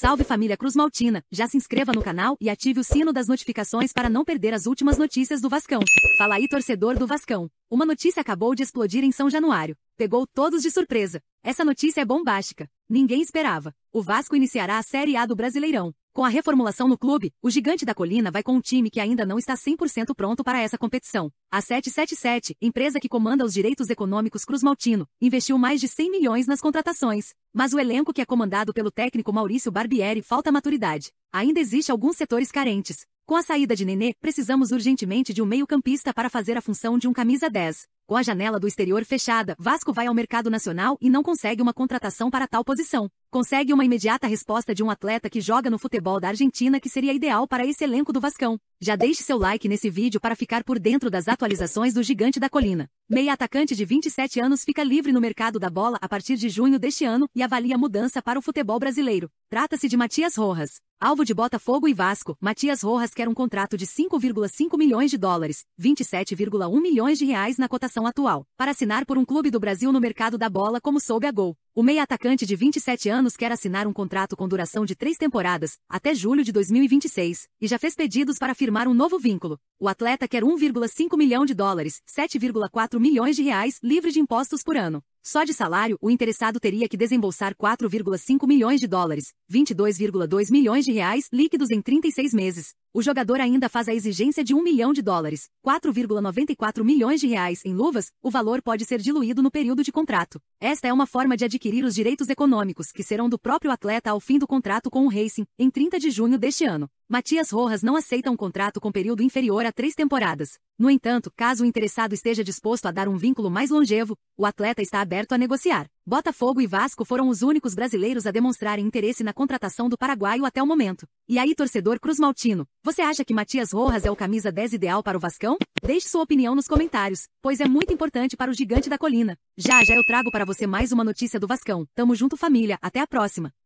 Salve família Cruz Maltina, já se inscreva no canal e ative o sino das notificações para não perder as últimas notícias do Vascão. Fala aí torcedor do Vascão. Uma notícia acabou de explodir em São Januário. Pegou todos de surpresa. Essa notícia é bombástica. Ninguém esperava. O Vasco iniciará a Série A do Brasileirão. Com a reformulação no clube, o Gigante da Colina vai com um time que ainda não está 100% pronto para essa competição. A 777, empresa que comanda os direitos econômicos Cruz Maltino, investiu mais de 100 milhões nas contratações. Mas o elenco que é comandado pelo técnico Maurício Barbieri falta maturidade. Ainda existe alguns setores carentes. Com a saída de Nenê, precisamos urgentemente de um meio-campista para fazer a função de um camisa 10. Com a janela do exterior fechada, Vasco vai ao mercado nacional e não consegue uma contratação para tal posição. Consegue uma imediata resposta de um atleta que joga no futebol da Argentina que seria ideal para esse elenco do Vascão. Já deixe seu like nesse vídeo para ficar por dentro das atualizações do Gigante da Colina. Meia atacante de 27 anos fica livre no mercado da bola a partir de junho deste ano e avalia mudança para o futebol brasileiro. Trata-se de Matias Rojas. Alvo de Botafogo e Vasco, Matias Rojas quer um contrato de 5,5 milhões de dólares, 27,1 milhões de reais na cotação atual, para assinar por um clube do Brasil no mercado da bola como soube a Gol. O meia-atacante de 27 anos quer assinar um contrato com duração de três temporadas, até julho de 2026, e já fez pedidos para firmar um novo vínculo. O atleta quer 1,5 milhão de dólares, 7,4 milhões de reais, livre de impostos por ano. Só de salário, o interessado teria que desembolsar 4,5 milhões de dólares, 22,2 milhões de reais líquidos em 36 meses. O jogador ainda faz a exigência de 1 milhão de dólares, 4,94 milhões de reais em luvas. O valor pode ser diluído no período de contrato. Esta é uma forma de adquirir os direitos econômicos que serão do próprio atleta ao fim do contrato com o Racing, em 30 de junho deste ano. Matias Rojas não aceita um contrato com período inferior a três temporadas. No entanto, caso o interessado esteja disposto a dar um vínculo mais longevo, o atleta está aberto a negociar. Botafogo e Vasco foram os únicos brasileiros a demonstrarem interesse na contratação do paraguaio até o momento. E aí, torcedor Cruz Maltino, você acha que Matias Rojas é o camisa 10 ideal para o Vascão? Deixe sua opinião nos comentários, pois é muito importante para o gigante da colina. Já já eu trago para você mais uma notícia do Vascão. Tamo junto, família. Até a próxima.